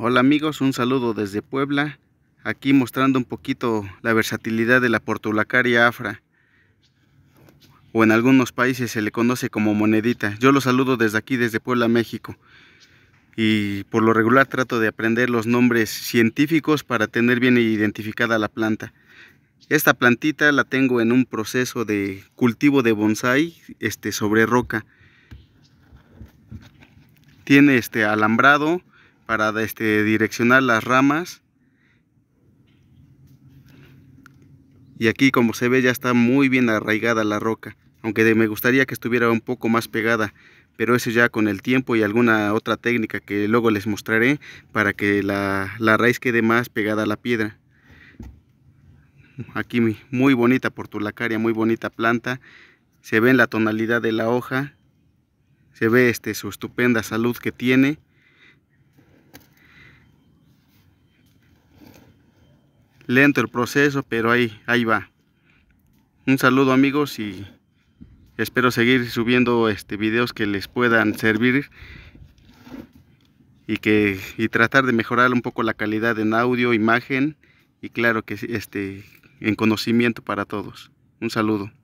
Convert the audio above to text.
Hola amigos, un saludo desde Puebla, aquí mostrando un poquito la versatilidad de la portulacaria afra, o en algunos países se le conoce como monedita. Yo los saludo desde aquí, desde Puebla, México, y por lo regular trato de aprender los nombres científicos para tener bien identificada la planta. Esta plantita la tengo en un proceso de cultivo de bonsai este, sobre roca. Tiene este alambrado, para este, direccionar las ramas. Y aquí como se ve ya está muy bien arraigada la roca. Aunque me gustaría que estuviera un poco más pegada. Pero eso ya con el tiempo y alguna otra técnica que luego les mostraré. Para que la, la raíz quede más pegada a la piedra. Aquí muy bonita portulacaria, muy bonita planta. Se ve en la tonalidad de la hoja. Se ve este, su estupenda salud que tiene. lento el proceso, pero ahí, ahí va. Un saludo amigos y espero seguir subiendo este videos que les puedan servir y que y tratar de mejorar un poco la calidad en audio, imagen y claro que este en conocimiento para todos. Un saludo.